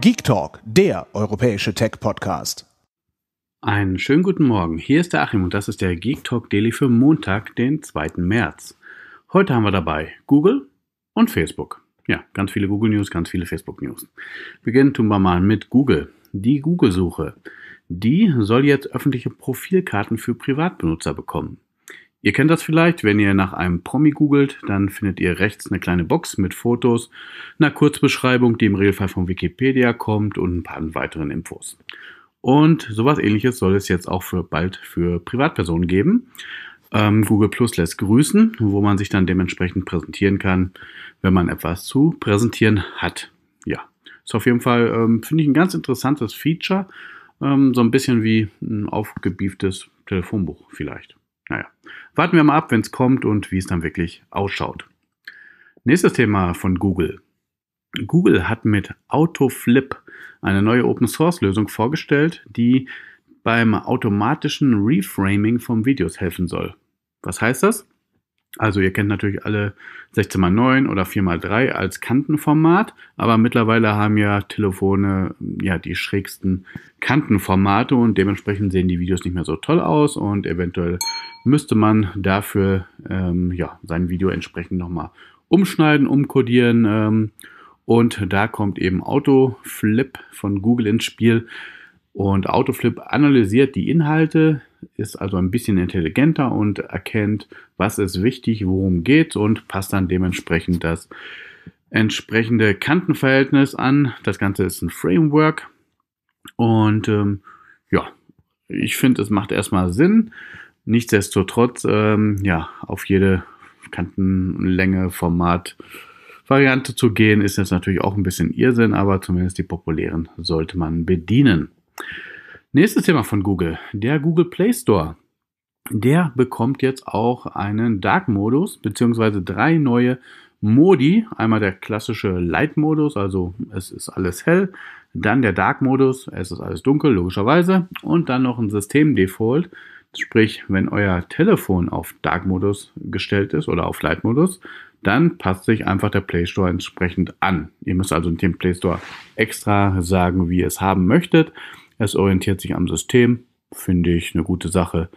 Geek Talk, der europäische Tech-Podcast. Einen schönen guten Morgen. Hier ist der Achim und das ist der Geek Talk Daily für Montag, den 2. März. Heute haben wir dabei Google und Facebook. Ja, ganz viele Google News, ganz viele Facebook News. Beginnen tun wir mal mit Google. Die Google-Suche. Die soll jetzt öffentliche Profilkarten für Privatbenutzer bekommen. Ihr kennt das vielleicht, wenn ihr nach einem Promi googelt, dann findet ihr rechts eine kleine Box mit Fotos, einer Kurzbeschreibung, die im Regelfall von Wikipedia kommt und ein paar weiteren Infos. Und sowas ähnliches soll es jetzt auch für bald für Privatpersonen geben. Ähm, Google Plus lässt grüßen, wo man sich dann dementsprechend präsentieren kann, wenn man etwas zu präsentieren hat. Ja, ist auf jeden Fall, ähm, finde ich, ein ganz interessantes Feature. Ähm, so ein bisschen wie ein aufgebieftes Telefonbuch vielleicht. Naja, warten wir mal ab, wenn es kommt und wie es dann wirklich ausschaut. Nächstes Thema von Google. Google hat mit AutoFlip eine neue Open-Source-Lösung vorgestellt, die beim automatischen Reframing von Videos helfen soll. Was heißt das? Also ihr kennt natürlich alle 16x9 oder 4x3 als Kantenformat, aber mittlerweile haben ja Telefone ja die schrägsten Kantenformate und dementsprechend sehen die Videos nicht mehr so toll aus und eventuell müsste man dafür ähm, ja, sein Video entsprechend nochmal umschneiden, umkodieren ähm, und da kommt eben Autoflip von Google ins Spiel und Autoflip analysiert die Inhalte ist also ein bisschen intelligenter und erkennt, was ist wichtig, worum geht und passt dann dementsprechend das entsprechende Kantenverhältnis an. Das Ganze ist ein Framework und ähm, ja, ich finde, es macht erstmal Sinn. Nichtsdestotrotz, ähm, ja, auf jede Kantenlänge, Format, Variante zu gehen, ist jetzt natürlich auch ein bisschen Irrsinn, aber zumindest die populären sollte man bedienen. Nächstes Thema von Google, der Google Play Store. Der bekommt jetzt auch einen Dark-Modus, beziehungsweise drei neue Modi. Einmal der klassische Light-Modus, also es ist alles hell. Dann der Dark-Modus, es ist alles dunkel, logischerweise. Und dann noch ein System-Default, sprich, wenn euer Telefon auf Dark-Modus gestellt ist oder auf Light-Modus, dann passt sich einfach der Play Store entsprechend an. Ihr müsst also in dem Play Store extra sagen, wie ihr es haben möchtet. Es orientiert sich am System, finde ich eine gute Sache.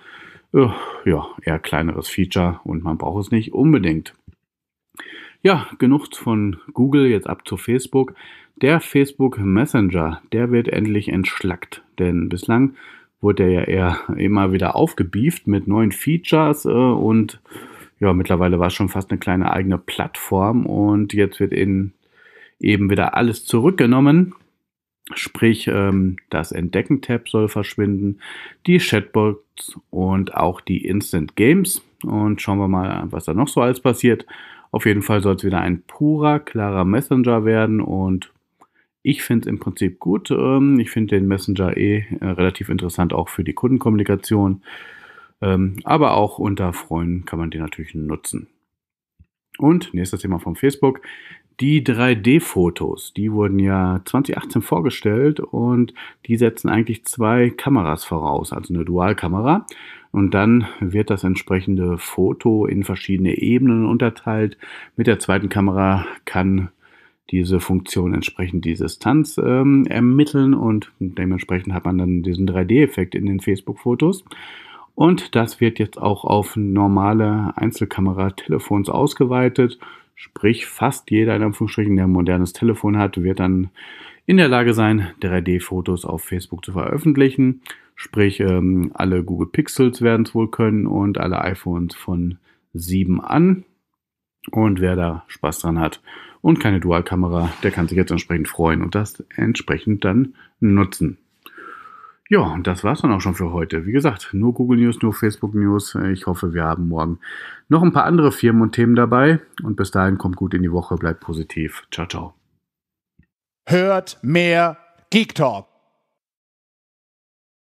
Äh, ja, eher kleineres Feature und man braucht es nicht unbedingt. Ja, genug von Google, jetzt ab zu Facebook. Der Facebook Messenger, der wird endlich entschlackt, denn bislang wurde er ja eher immer wieder aufgebieft mit neuen Features äh, und ja, mittlerweile war es schon fast eine kleine eigene Plattform und jetzt wird in, eben wieder alles zurückgenommen Sprich, ähm, das Entdecken-Tab soll verschwinden, die Chatbots und auch die Instant Games. Und schauen wir mal, was da noch so alles passiert. Auf jeden Fall soll es wieder ein purer, klarer Messenger werden und ich finde es im Prinzip gut. Ähm, ich finde den Messenger eh äh, relativ interessant, auch für die Kundenkommunikation. Ähm, aber auch unter Freunden kann man den natürlich nutzen. Und nächstes Thema von Facebook die 3D-Fotos, die wurden ja 2018 vorgestellt und die setzen eigentlich zwei Kameras voraus, also eine Dualkamera. Und dann wird das entsprechende Foto in verschiedene Ebenen unterteilt. Mit der zweiten Kamera kann diese Funktion entsprechend die Distanz ähm, ermitteln und dementsprechend hat man dann diesen 3D-Effekt in den Facebook-Fotos. Und das wird jetzt auch auf normale Einzelkamera-Telefons ausgeweitet. Sprich, fast jeder in Anführungsstrichen, der ein modernes Telefon hat, wird dann in der Lage sein, 3D-Fotos auf Facebook zu veröffentlichen. Sprich, ähm, alle Google Pixels werden es wohl können und alle iPhones von 7 an. Und wer da Spaß dran hat und keine Dualkamera, der kann sich jetzt entsprechend freuen und das entsprechend dann nutzen. Ja, und das war's dann auch schon für heute. Wie gesagt, nur Google News, nur Facebook News. Ich hoffe, wir haben morgen noch ein paar andere Firmen und Themen dabei. Und bis dahin kommt gut in die Woche, bleibt positiv. Ciao, ciao. Hört mehr Geek Talk.